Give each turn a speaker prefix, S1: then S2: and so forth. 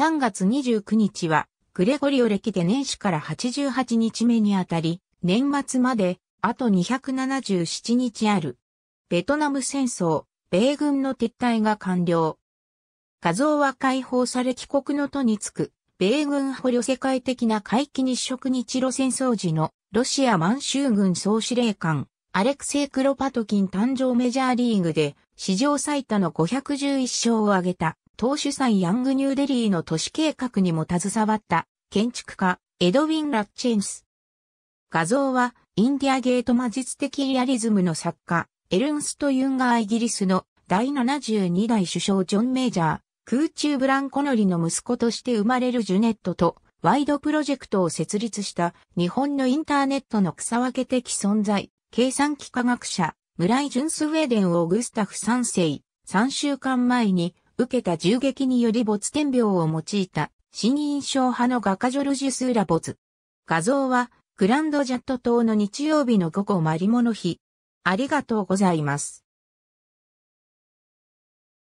S1: 3月29日は、グレゴリオ歴で年始から88日目にあたり、年末まで、あと277日ある。ベトナム戦争、米軍の撤退が完了。画像は解放され帰国の途につく、米軍捕虜世界的な回帰日食日露戦争時のロシア満州軍総司令官、アレクセイ・クロパトキン誕生メジャーリーグで史上最多の511勝を挙げた当主催ヤングニューデリーの都市計画にも携わった建築家エドウィン・ラッチェンス。画像はインディアゲート魔術的リアリズムの作家エルンスト・ユンガーイギリスの第72代首相ジョン・メイジャー、空中ブランコ乗りの息子として生まれるジュネットとワイドプロジェクトを設立した日本のインターネットの草分け的存在、計算機科学者、村井純スウェーデン・オーグスタフ3世、3週間前に受けた銃撃により没点描を用いた新印象派の画家ジョルジュス・ラボズ。画像はグランドジャット島の日曜日の午後マリモの日。ありがとうございます。